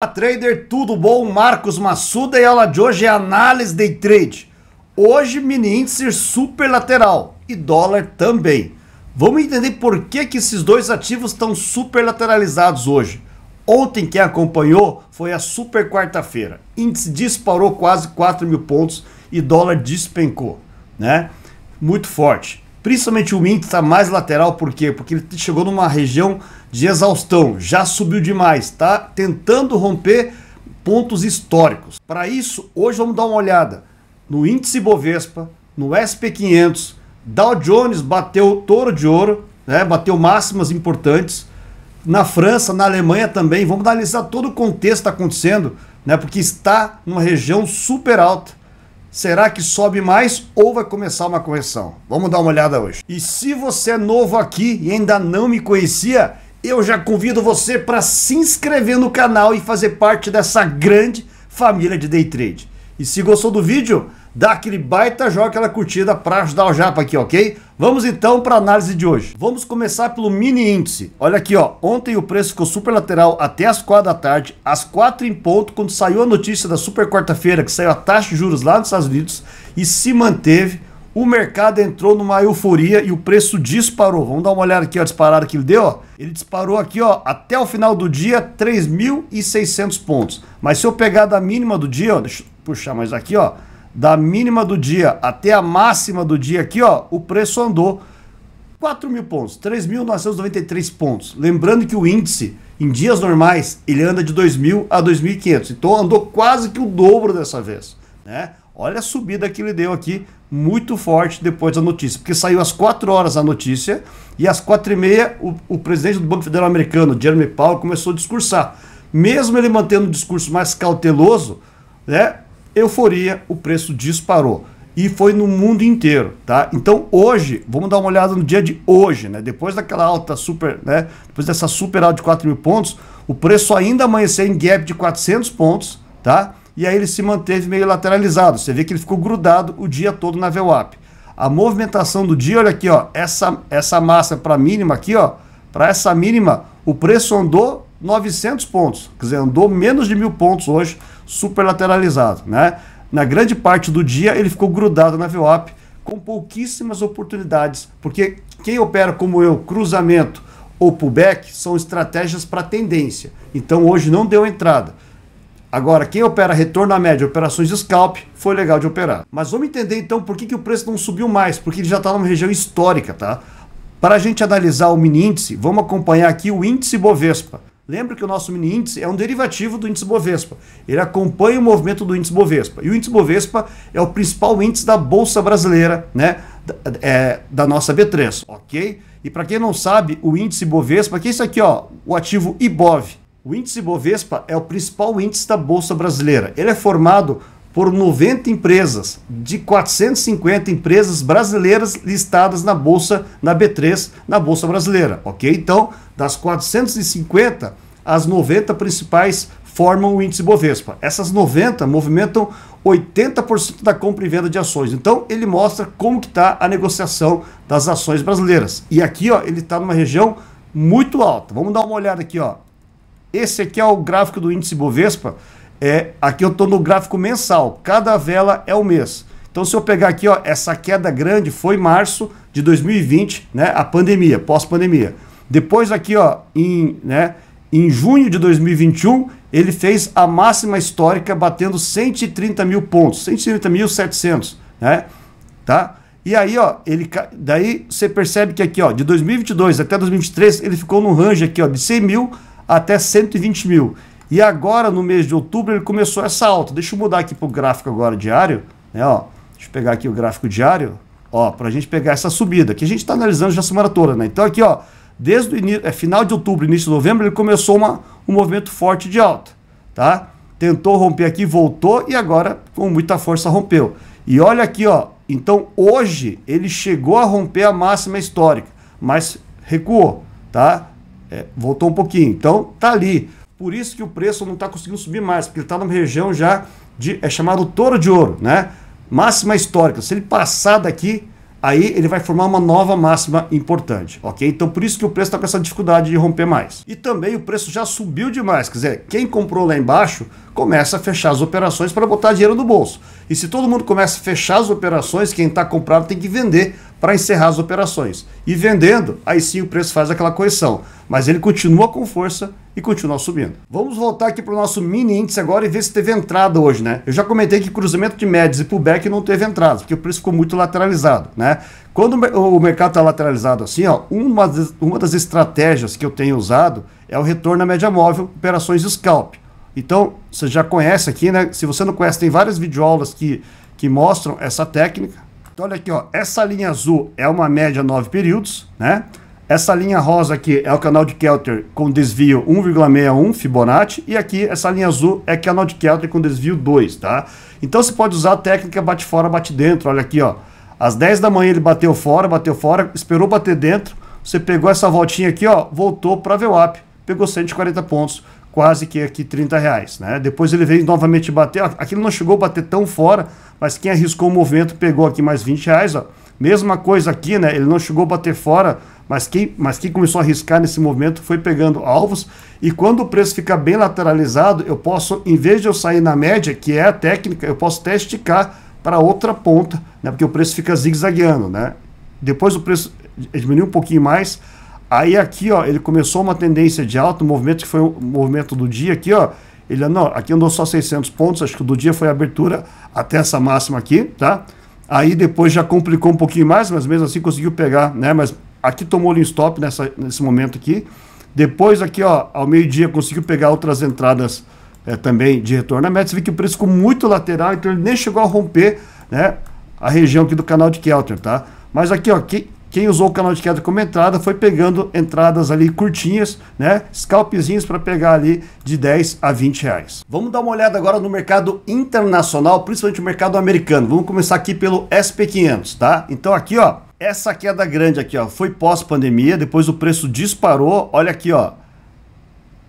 Olá, trader, tudo bom? Marcos Massuda e a aula de hoje é análise de trade. Hoje, mini índice super lateral e dólar também. Vamos entender por que, que esses dois ativos estão super lateralizados hoje. Ontem, quem acompanhou foi a super quarta-feira. Índice disparou quase 4 mil pontos e dólar despencou, né? Muito forte. Principalmente o índice está mais lateral, por quê? Porque ele chegou numa região de exaustão, já subiu demais, tá tentando romper pontos históricos. Para isso, hoje vamos dar uma olhada no índice Bovespa, no SP500, Dow Jones bateu touro de ouro, né? bateu máximas importantes, na França, na Alemanha também, vamos analisar todo o contexto que tá acontecendo, né? porque está numa região super alta. Será que sobe mais ou vai começar uma correção? Vamos dar uma olhada hoje. E se você é novo aqui e ainda não me conhecia, eu já convido você para se inscrever no canal e fazer parte dessa grande família de day trade. E se gostou do vídeo, dá aquele baita joga aquela curtida para ajudar o Japa aqui, ok? Vamos então para a análise de hoje. Vamos começar pelo mini índice. Olha aqui, ó. Ontem o preço ficou super lateral até as 4 da tarde, às 4 em ponto, quando saiu a notícia da super quarta-feira, que saiu a taxa de juros lá nos Estados Unidos e se manteve o mercado entrou numa euforia e o preço disparou. Vamos dar uma olhada aqui, ó, a disparada que ele deu, ó. Ele disparou aqui, ó, até o final do dia, 3.600 pontos. Mas se eu pegar da mínima do dia, ó, deixa eu puxar mais aqui, ó, da mínima do dia até a máxima do dia aqui, ó, o preço andou 4 mil pontos, 3.993 pontos. Lembrando que o índice, em dias normais, ele anda de 2.000 a 2.500. Então andou quase que o dobro dessa vez, né? Olha a subida que ele deu aqui, muito forte depois da notícia, porque saiu às 4 horas a notícia e às 4 e meia o, o presidente do Banco Federal Americano, Jeremy Powell, começou a discursar. Mesmo ele mantendo um discurso mais cauteloso, né, euforia, o preço disparou. E foi no mundo inteiro, tá? Então hoje, vamos dar uma olhada no dia de hoje, né? Depois daquela alta super, né? Depois dessa super alta de 4 mil pontos, o preço ainda amanheceu em gap de 400 pontos, tá? e aí ele se manteve meio lateralizado. Você vê que ele ficou grudado o dia todo na VWAP. A movimentação do dia, olha aqui, ó, essa, essa massa para mínima aqui, ó, para essa mínima, o preço andou 900 pontos, quer dizer, andou menos de mil pontos hoje, super lateralizado, né? Na grande parte do dia ele ficou grudado na VWAP com pouquíssimas oportunidades, porque quem opera como eu, cruzamento ou pullback, são estratégias para tendência. Então hoje não deu entrada. Agora, quem opera retorno à média operações de scalp foi legal de operar. Mas vamos entender então por que, que o preço não subiu mais, porque ele já está numa região histórica, tá? Para a gente analisar o mini índice, vamos acompanhar aqui o índice Bovespa. Lembra que o nosso mini índice é um derivativo do índice Bovespa. Ele acompanha o movimento do índice Bovespa. E o índice Bovespa é o principal índice da Bolsa Brasileira, né? Da, é, da nossa B3, ok? E para quem não sabe, o índice Bovespa, que é isso aqui, ó, o ativo IBOV, o índice Bovespa é o principal índice da Bolsa Brasileira. Ele é formado por 90 empresas, de 450 empresas brasileiras listadas na Bolsa, na B3, na Bolsa Brasileira, ok? Então, das 450, as 90 principais formam o índice Bovespa. Essas 90 movimentam 80% da compra e venda de ações. Então, ele mostra como que está a negociação das ações brasileiras. E aqui, ó, ele está numa região muito alta. Vamos dar uma olhada aqui, ó. Esse aqui é o gráfico do índice Bovespa. É, aqui eu estou no gráfico mensal. Cada vela é o mês. Então, se eu pegar aqui, ó, essa queda grande foi março de 2020, né? A pandemia, pós-pandemia. Depois aqui, ó, em, né, em junho de 2021, ele fez a máxima histórica batendo 130 mil pontos, 130.700, né? Tá? E aí, ó, ele daí você percebe que aqui, ó, de 2022 até 2023, ele ficou no range aqui, ó, de 100 mil até 120 mil. E agora, no mês de outubro, ele começou essa alta. Deixa eu mudar aqui para o gráfico agora diário. Né, ó. Deixa eu pegar aqui o gráfico diário, ó, para a gente pegar essa subida, que a gente está analisando já a semana toda. Né? Então aqui, ó, desde o início, é, final de outubro, início de novembro, ele começou uma, um movimento forte de alta. Tá? Tentou romper aqui, voltou e agora com muita força rompeu. E olha aqui, ó, então hoje ele chegou a romper a máxima histórica, mas recuou, tá? é, voltou um pouquinho. Então tá ali. Por isso que o preço não está conseguindo subir mais, porque ele está numa região já de. é chamado touro de ouro, né? Máxima histórica. Se ele passar daqui, aí ele vai formar uma nova máxima importante, ok? Então por isso que o preço está com essa dificuldade de romper mais. E também o preço já subiu demais, quer dizer, quem comprou lá embaixo começa a fechar as operações para botar dinheiro no bolso. E se todo mundo começa a fechar as operações, quem está comprado tem que vender para encerrar as operações. E vendendo, aí sim o preço faz aquela correção. Mas ele continua com força e continua subindo. Vamos voltar aqui para o nosso mini índice agora e ver se teve entrada hoje, né? Eu já comentei que cruzamento de médias e pullback não teve entrada, porque o preço ficou muito lateralizado, né? Quando o mercado está lateralizado assim, ó, uma, uma das estratégias que eu tenho usado é o retorno à média móvel, operações scalp. Então, você já conhece aqui, né? Se você não conhece, tem várias videoaulas que, que mostram essa técnica, então olha aqui, ó, essa linha azul é uma média 9 períodos, né? Essa linha rosa aqui é o canal de Kelter com desvio 1,61 Fibonacci e aqui essa linha azul é canal de Kelter com desvio 2, tá? Então você pode usar a técnica bate fora, bate dentro, olha aqui, ó. Às 10 da manhã ele bateu fora, bateu fora, esperou bater dentro, você pegou essa voltinha aqui, ó, voltou para VWAP, pegou 140 pontos quase que aqui 30 reais. Né? Depois ele veio novamente bater, aquilo não chegou a bater tão fora, mas quem arriscou o movimento pegou aqui mais 20 reais. Ó. Mesma coisa aqui, né? ele não chegou a bater fora, mas quem, mas quem começou a arriscar nesse movimento foi pegando alvos. E quando o preço fica bem lateralizado, eu posso, em vez de eu sair na média, que é a técnica, eu posso até esticar para outra ponta, né? porque o preço fica zigue-zagueando. Né? Depois o preço diminui um pouquinho mais, Aí aqui, ó, ele começou uma tendência de alta, um movimento que foi o um movimento do dia aqui, ó. Ele não, aqui andou só 600 pontos, acho que do dia foi a abertura até essa máxima aqui, tá? Aí depois já complicou um pouquinho mais, mas mesmo assim conseguiu pegar, né? Mas aqui tomou um stop nessa, nesse momento aqui. Depois aqui, ó, ao meio-dia conseguiu pegar outras entradas é, também de retorno à média. Você vê que o preço ficou muito lateral, então ele nem chegou a romper, né? A região aqui do canal de Keltner, tá? Mas aqui, ó, que, quem usou o canal de queda como entrada foi pegando entradas ali curtinhas, né? Scalpzinhos para pegar ali de 10 a 20 reais. Vamos dar uma olhada agora no mercado internacional, principalmente o mercado americano. Vamos começar aqui pelo SP500, tá? Então aqui, ó, essa queda grande aqui, ó, foi pós-pandemia, depois o preço disparou. Olha aqui, ó.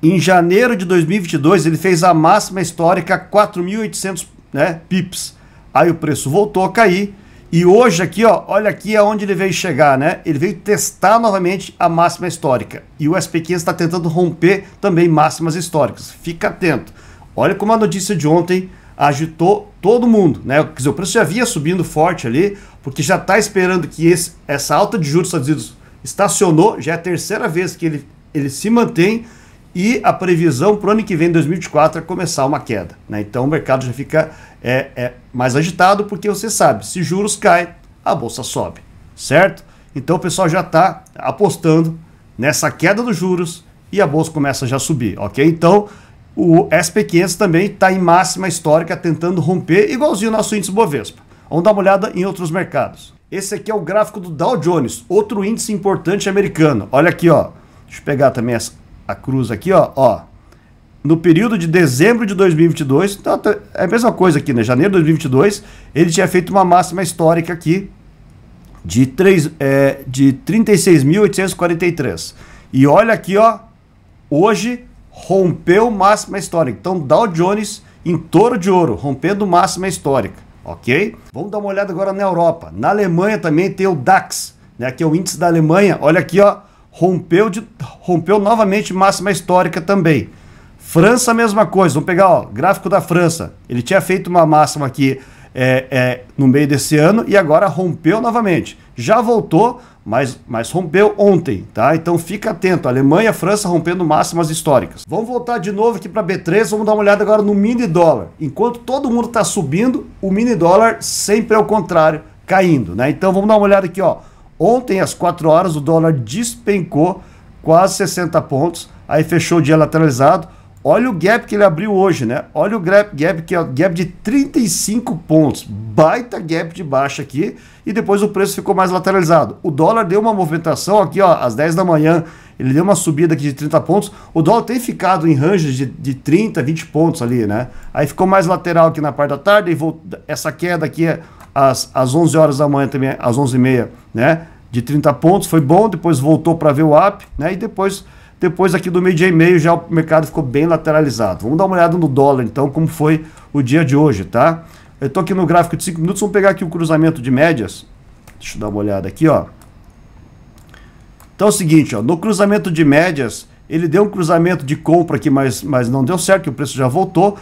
Em janeiro de 2022, ele fez a máxima histórica 4.800, né, pips. Aí o preço voltou a cair e hoje aqui, ó, olha aqui aonde ele veio chegar, né? Ele veio testar novamente a máxima histórica. E o SP500 está tentando romper também máximas históricas. Fica atento. Olha como a notícia de ontem agitou todo mundo, né? Quer dizer, o preço já vinha subindo forte ali, porque já está esperando que esse, essa alta de juros Estados Unidos estacionou, já é a terceira vez que ele, ele se mantém e a previsão para o ano que vem, 2024, é começar uma queda. Né? Então o mercado já fica é, é, mais agitado, porque você sabe, se juros caem, a bolsa sobe, certo? Então o pessoal já está apostando nessa queda dos juros e a bolsa começa já a subir, ok? Então o SP500 também está em máxima histórica, tentando romper, igualzinho o nosso índice Bovespa. Vamos dar uma olhada em outros mercados. Esse aqui é o gráfico do Dow Jones, outro índice importante americano. Olha aqui, ó. Deixa eu pegar também essa, a cruz aqui, ó, ó. No período de dezembro de 2022, então, tá, é a mesma coisa aqui, né? Janeiro de 2022, ele tinha feito uma máxima histórica aqui de, é, de 36.843. E olha aqui, ó, hoje rompeu máxima histórica. Então, Dow Jones em touro de ouro, rompendo máxima histórica, ok? Vamos dar uma olhada agora na Europa. Na Alemanha também tem o DAX, né? Que é o índice da Alemanha. Olha aqui, ó, rompeu, de, rompeu novamente máxima histórica também. França, mesma coisa. Vamos pegar o gráfico da França. Ele tinha feito uma máxima aqui é, é, no meio desse ano e agora rompeu novamente. Já voltou, mas, mas rompeu ontem, tá? Então fica atento. Alemanha, França rompendo máximas históricas. Vamos voltar de novo aqui para B3. Vamos dar uma olhada agora no mini dólar. Enquanto todo mundo está subindo, o mini dólar sempre é o contrário, caindo, né? Então vamos dar uma olhada aqui, ó. Ontem, às 4 horas, o dólar despencou quase 60 pontos, aí fechou o dia lateralizado. Olha o gap que ele abriu hoje, né? Olha o gap, gap que é gap de 35 pontos. Baita gap de baixa aqui. E depois o preço ficou mais lateralizado. O dólar deu uma movimentação aqui, ó, às 10 da manhã. Ele deu uma subida aqui de 30 pontos. O dólar tem ficado em ranges de, de 30, 20 pontos ali, né? Aí ficou mais lateral aqui na parte da tarde. E voltou, essa queda aqui é às, às 11 horas da manhã também, às 11h30, né? De 30 pontos, foi bom, depois voltou para ver o up, né? E depois, depois aqui do meio dia e meio já o mercado ficou bem lateralizado. Vamos dar uma olhada no dólar então, como foi o dia de hoje, tá? Eu estou aqui no gráfico de 5 minutos, vamos pegar aqui o cruzamento de médias. Deixa eu dar uma olhada aqui, ó. Então é o seguinte, ó, no cruzamento de médias, ele deu um cruzamento de compra aqui, mas, mas não deu certo, que o preço já voltou.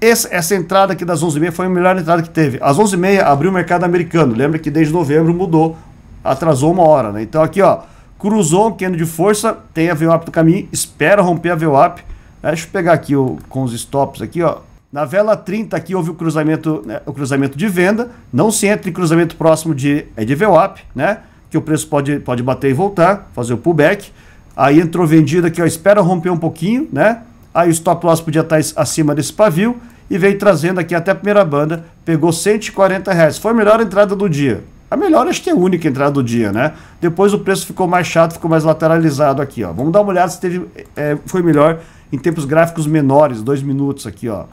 Esse, essa entrada aqui das 11h30 foi a melhor entrada que teve. Às 11h30 abriu o mercado americano. Lembra que desde novembro mudou, atrasou uma hora, né? Então aqui, ó, cruzou um de força, tem a VWAP do caminho, espera romper a VWAP. Né, deixa eu pegar aqui o, com os stops aqui, ó. Na vela 30 aqui houve o cruzamento, né, o cruzamento de venda. Não se entra em cruzamento próximo de, é de VWAP, né? Que o preço pode, pode bater e voltar, fazer o pullback. Aí entrou vendida aqui, ó, espera romper um pouquinho, né? aí o stop loss podia tá estar acima desse pavio e veio trazendo aqui até a primeira banda, pegou 140 reais. Foi a melhor entrada do dia. A melhor acho que é a única entrada do dia, né? Depois o preço ficou mais chato, ficou mais lateralizado aqui, ó. Vamos dar uma olhada se teve, é, foi melhor em tempos gráficos menores, dois minutos aqui, ó.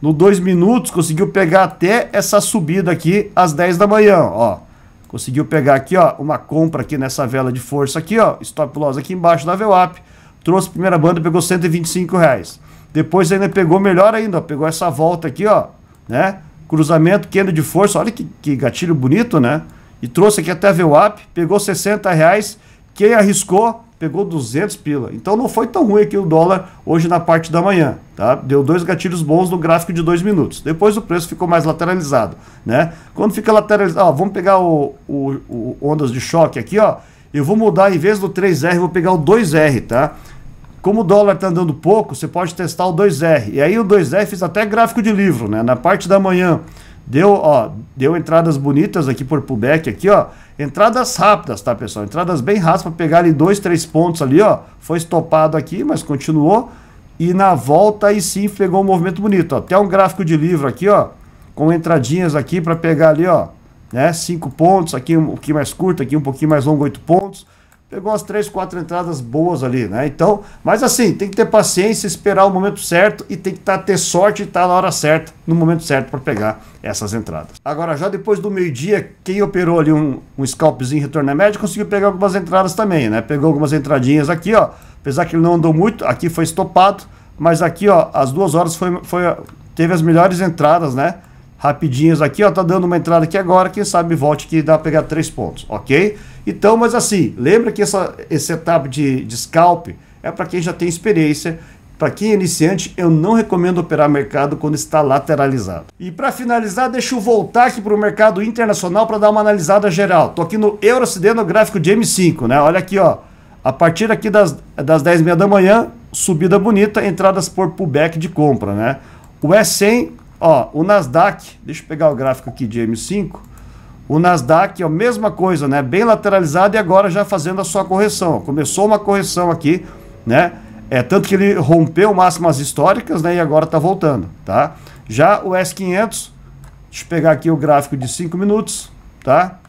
No dois minutos conseguiu pegar até essa subida aqui às 10 da manhã, ó. Conseguiu pegar aqui, ó, uma compra aqui nessa vela de força aqui, ó. Stop loss aqui embaixo da VWAP trouxe a primeira banda, pegou 125 reais. Depois ainda pegou melhor ainda, ó, pegou essa volta aqui, ó, né? Cruzamento, queda de força, olha que, que gatilho bonito, né? E trouxe aqui até a VWAP, pegou 60 reais, quem arriscou pegou 200 pila. Então não foi tão ruim aqui o dólar hoje na parte da manhã, tá? Deu dois gatilhos bons no gráfico de dois minutos. Depois o preço ficou mais lateralizado, né? Quando fica lateralizado, ó, vamos pegar o, o, o ondas de choque aqui, ó. Eu vou mudar, em vez do 3R, vou pegar o 2R, tá? Como o dólar está andando pouco, você pode testar o 2R. E aí o 2R fiz até gráfico de livro, né? Na parte da manhã deu, ó, deu entradas bonitas aqui por pullback aqui, ó. Entradas rápidas, tá, pessoal? Entradas bem rápidas para pegar ali dois, três pontos ali, ó. Foi estopado aqui, mas continuou. E na volta aí sim pegou um movimento bonito, ó. Até um gráfico de livro aqui, ó, com entradinhas aqui para pegar ali, ó, né? 5 pontos, aqui um pouquinho mais curto, aqui um pouquinho mais longo, 8 pontos. Pegou umas três, quatro entradas boas ali, né? Então, mas assim, tem que ter paciência, esperar o momento certo e tem que tá, ter sorte e estar tá na hora certa, no momento certo para pegar essas entradas. Agora, já depois do meio-dia, quem operou ali um, um scalpzinho retorno é médio conseguiu pegar algumas entradas também, né? Pegou algumas entradinhas aqui, ó. Apesar que ele não andou muito, aqui foi estopado, mas aqui, ó, às duas horas foi, foi, teve as melhores entradas, né? rapidinhas aqui, ó, tá dando uma entrada aqui agora, quem sabe volte que dá pra pegar três pontos, ok? Então, mas assim, lembra que essa, esse etapa de, de scalp é para quem já tem experiência, para quem é iniciante, eu não recomendo operar mercado quando está lateralizado. E para finalizar, deixa eu voltar aqui para o mercado internacional para dar uma analisada geral. Tô aqui no EuroCD no gráfico de M5, né? Olha aqui, ó. A partir aqui das, das 10h30 da manhã, subida bonita, entradas por pullback de compra, né? O S100 Ó, o Nasdaq, deixa eu pegar o gráfico aqui de M5. O Nasdaq é a mesma coisa, né? Bem lateralizado e agora já fazendo a sua correção. Começou uma correção aqui, né? É, tanto que ele rompeu máximas históricas, né? E agora tá voltando, tá? Já o S500, deixa eu pegar aqui o gráfico de 5 minutos, tá?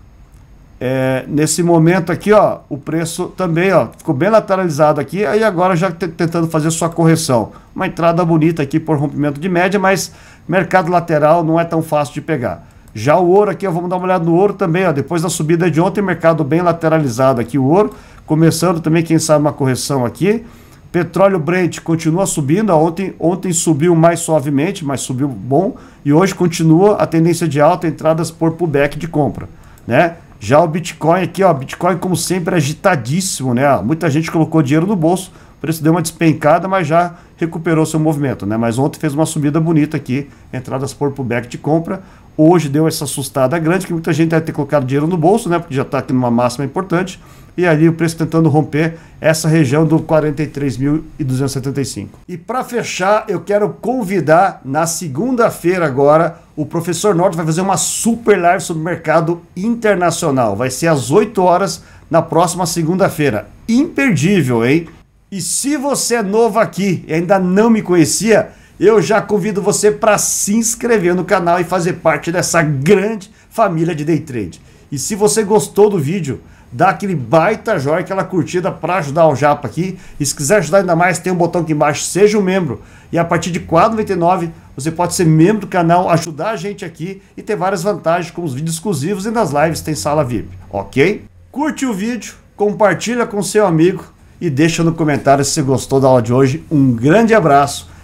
É, nesse momento aqui, ó, o preço também ó, ficou bem lateralizado aqui, aí agora já tentando fazer sua correção. Uma entrada bonita aqui por rompimento de média, mas mercado lateral não é tão fácil de pegar. Já o ouro aqui, ó, vamos dar uma olhada no ouro também, ó, depois da subida de ontem, mercado bem lateralizado aqui, o ouro, começando também, quem sabe, uma correção aqui. Petróleo Brent continua subindo, ontem, ontem subiu mais suavemente, mas subiu bom, e hoje continua a tendência de alta, entradas por pullback de compra, né? Já o Bitcoin aqui, ó, Bitcoin como sempre agitadíssimo, né? Muita gente colocou dinheiro no bolso, o preço deu uma despencada, mas já recuperou seu movimento, né? Mas ontem fez uma subida bonita aqui, entradas por pullback de compra, Hoje deu essa assustada grande, que muita gente deve ter colocado dinheiro no bolso, né? Porque já está aqui numa máxima importante. E ali o preço tentando romper essa região do 43.275. E para fechar, eu quero convidar na segunda-feira agora o professor Norte vai fazer uma super live sobre o mercado internacional. Vai ser às 8 horas na próxima segunda-feira. Imperdível, hein? E se você é novo aqui e ainda não me conhecia, eu já convido você para se inscrever no canal e fazer parte dessa grande família de day trade. E se você gostou do vídeo, dá aquele baita jóia, aquela curtida para ajudar o Japa aqui. E se quiser ajudar ainda mais, tem um botão aqui embaixo, seja um membro. E a partir de R$ 4,99 você pode ser membro do canal, ajudar a gente aqui e ter várias vantagens, como os vídeos exclusivos e nas lives tem sala VIP, ok? Curte o vídeo, compartilha com seu amigo e deixa no comentário se você gostou da aula de hoje. Um grande abraço